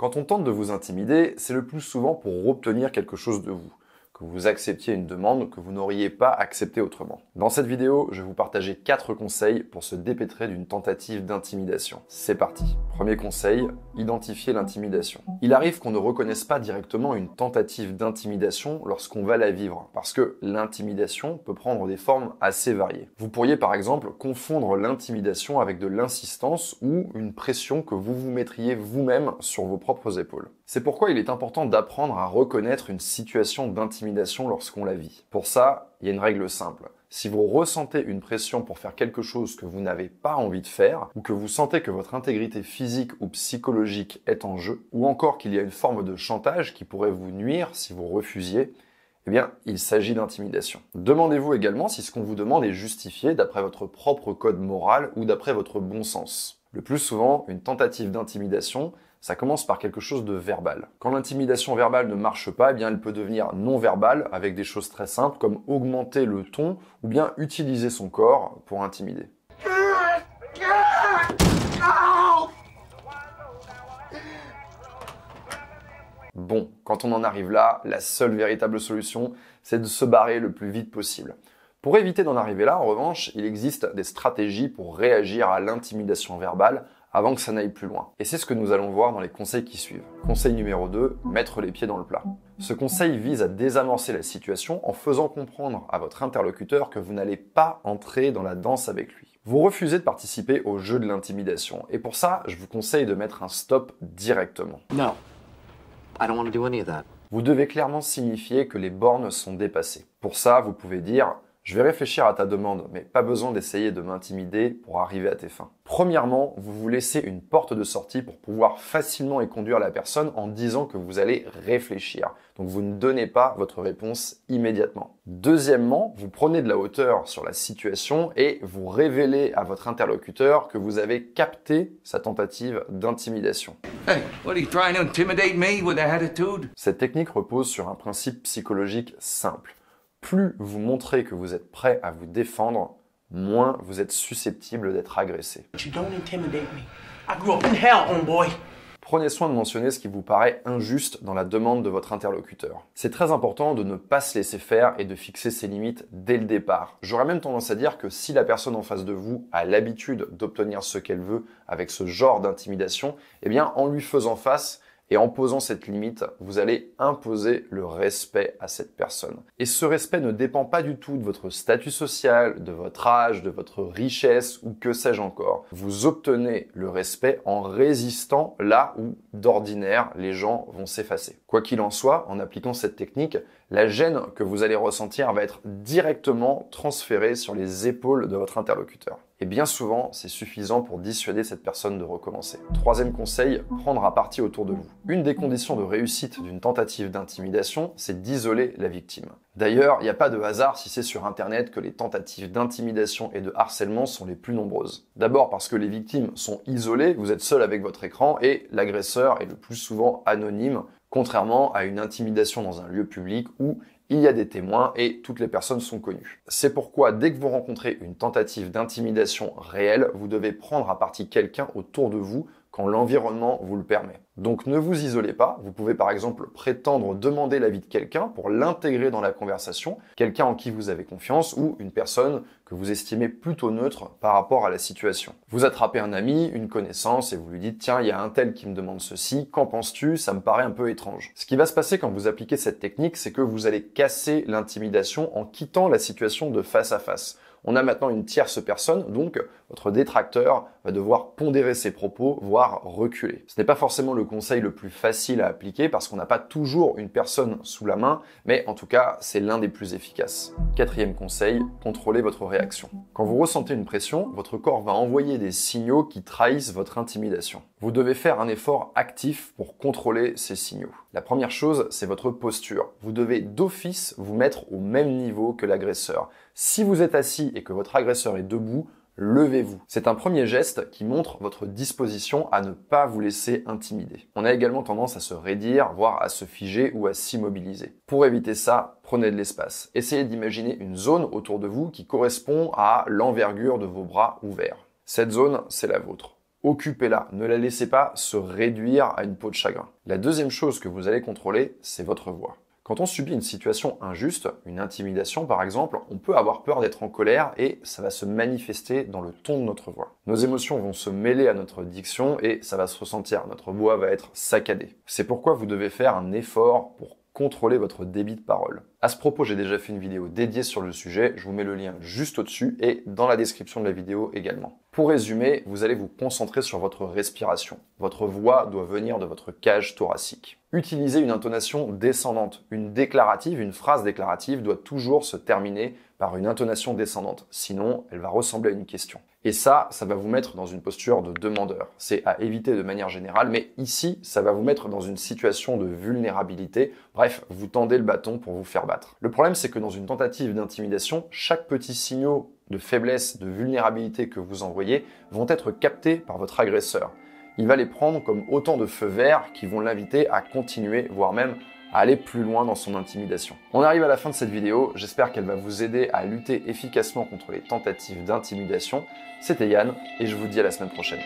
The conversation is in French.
Quand on tente de vous intimider, c'est le plus souvent pour obtenir quelque chose de vous que vous acceptiez une demande que vous n'auriez pas acceptée autrement. Dans cette vidéo, je vais vous partager 4 conseils pour se dépêtrer d'une tentative d'intimidation. C'est parti. Premier conseil, identifier l'intimidation. Il arrive qu'on ne reconnaisse pas directement une tentative d'intimidation lorsqu'on va la vivre, parce que l'intimidation peut prendre des formes assez variées. Vous pourriez par exemple confondre l'intimidation avec de l'insistance ou une pression que vous vous mettriez vous-même sur vos propres épaules. C'est pourquoi il est important d'apprendre à reconnaître une situation d'intimidation lorsqu'on la vit. Pour ça, il y a une règle simple. Si vous ressentez une pression pour faire quelque chose que vous n'avez pas envie de faire, ou que vous sentez que votre intégrité physique ou psychologique est en jeu, ou encore qu'il y a une forme de chantage qui pourrait vous nuire si vous refusiez, eh bien, il s'agit d'intimidation. Demandez-vous également si ce qu'on vous demande est justifié d'après votre propre code moral ou d'après votre bon sens. Le plus souvent, une tentative d'intimidation ça commence par quelque chose de verbal. Quand l'intimidation verbale ne marche pas, eh bien elle peut devenir non verbale avec des choses très simples comme augmenter le ton ou bien utiliser son corps pour intimider. Bon, quand on en arrive là, la seule véritable solution, c'est de se barrer le plus vite possible. Pour éviter d'en arriver là, en revanche, il existe des stratégies pour réagir à l'intimidation verbale avant que ça n'aille plus loin. Et c'est ce que nous allons voir dans les conseils qui suivent. Conseil numéro 2, mettre les pieds dans le plat. Ce conseil vise à désamorcer la situation en faisant comprendre à votre interlocuteur que vous n'allez pas entrer dans la danse avec lui. Vous refusez de participer au jeu de l'intimidation, et pour ça, je vous conseille de mettre un stop directement. Non. I don't want to do any of that. Vous devez clairement signifier que les bornes sont dépassées. Pour ça, vous pouvez dire je vais réfléchir à ta demande, mais pas besoin d'essayer de m'intimider pour arriver à tes fins. Premièrement, vous vous laissez une porte de sortie pour pouvoir facilement éconduire conduire la personne en disant que vous allez réfléchir. Donc vous ne donnez pas votre réponse immédiatement. Deuxièmement, vous prenez de la hauteur sur la situation et vous révélez à votre interlocuteur que vous avez capté sa tentative d'intimidation. Hey, Cette technique repose sur un principe psychologique simple plus vous montrez que vous êtes prêt à vous défendre, moins vous êtes susceptible d'être agressé. Prenez soin de mentionner ce qui vous paraît injuste dans la demande de votre interlocuteur. C'est très important de ne pas se laisser faire et de fixer ses limites dès le départ. J'aurais même tendance à dire que si la personne en face de vous a l'habitude d'obtenir ce qu'elle veut avec ce genre d'intimidation, eh bien en lui faisant face, et en posant cette limite, vous allez imposer le respect à cette personne. Et ce respect ne dépend pas du tout de votre statut social, de votre âge, de votre richesse ou que sais-je encore. Vous obtenez le respect en résistant là où, d'ordinaire, les gens vont s'effacer. Quoi qu'il en soit, en appliquant cette technique, la gêne que vous allez ressentir va être directement transférée sur les épaules de votre interlocuteur. Et bien souvent, c'est suffisant pour dissuader cette personne de recommencer. Troisième conseil, prendre à partie autour de vous. Une des conditions de réussite d'une tentative d'intimidation, c'est d'isoler la victime. D'ailleurs, il n'y a pas de hasard si c'est sur Internet que les tentatives d'intimidation et de harcèlement sont les plus nombreuses. D'abord parce que les victimes sont isolées, vous êtes seul avec votre écran et l'agresseur est le plus souvent anonyme, contrairement à une intimidation dans un lieu public où il y a des témoins et toutes les personnes sont connues. C'est pourquoi dès que vous rencontrez une tentative d'intimidation réelle, vous devez prendre à partie quelqu'un autour de vous quand l'environnement vous le permet. Donc ne vous isolez pas, vous pouvez par exemple prétendre demander l'avis de quelqu'un pour l'intégrer dans la conversation, quelqu'un en qui vous avez confiance ou une personne que vous estimez plutôt neutre par rapport à la situation. Vous attrapez un ami, une connaissance et vous lui dites tiens, il y a un tel qui me demande ceci, qu'en penses-tu Ça me paraît un peu étrange. Ce qui va se passer quand vous appliquez cette technique, c'est que vous allez casser l'intimidation en quittant la situation de face à face. On a maintenant une tierce personne, donc votre détracteur va devoir pondérer ses propos, voire reculer. Ce n'est pas forcément le conseil le plus facile à appliquer parce qu'on n'a pas toujours une personne sous la main, mais en tout cas, c'est l'un des plus efficaces. Quatrième conseil, contrôlez votre réaction. Quand vous ressentez une pression, votre corps va envoyer des signaux qui trahissent votre intimidation. Vous devez faire un effort actif pour contrôler ces signaux. La première chose, c'est votre posture. Vous devez d'office vous mettre au même niveau que l'agresseur. Si vous êtes assis et que votre agresseur est debout, levez-vous. C'est un premier geste qui montre votre disposition à ne pas vous laisser intimider. On a également tendance à se raidir, voire à se figer ou à s'immobiliser. Pour éviter ça, prenez de l'espace. Essayez d'imaginer une zone autour de vous qui correspond à l'envergure de vos bras ouverts. Cette zone, c'est la vôtre. Occupez-la, ne la laissez pas se réduire à une peau de chagrin. La deuxième chose que vous allez contrôler, c'est votre voix. Quand on subit une situation injuste, une intimidation par exemple, on peut avoir peur d'être en colère et ça va se manifester dans le ton de notre voix. Nos émotions vont se mêler à notre diction et ça va se ressentir, notre voix va être saccadée. C'est pourquoi vous devez faire un effort pour contrôler votre débit de parole. À ce propos, j'ai déjà fait une vidéo dédiée sur le sujet, je vous mets le lien juste au-dessus et dans la description de la vidéo également. Pour résumer, vous allez vous concentrer sur votre respiration. Votre voix doit venir de votre cage thoracique. Utilisez une intonation descendante. Une déclarative, une phrase déclarative doit toujours se terminer par une intonation descendante, sinon elle va ressembler à une question. Et ça, ça va vous mettre dans une posture de demandeur. C'est à éviter de manière générale, mais ici, ça va vous mettre dans une situation de vulnérabilité. Bref, vous tendez le bâton pour vous faire battre. Le problème, c'est que dans une tentative d'intimidation, chaque petit signal de faiblesse, de vulnérabilité que vous envoyez vont être captés par votre agresseur. Il va les prendre comme autant de feux verts qui vont l'inviter à continuer, voire même à aller plus loin dans son intimidation. On arrive à la fin de cette vidéo, j'espère qu'elle va vous aider à lutter efficacement contre les tentatives d'intimidation. C'était Yann et je vous dis à la semaine prochaine.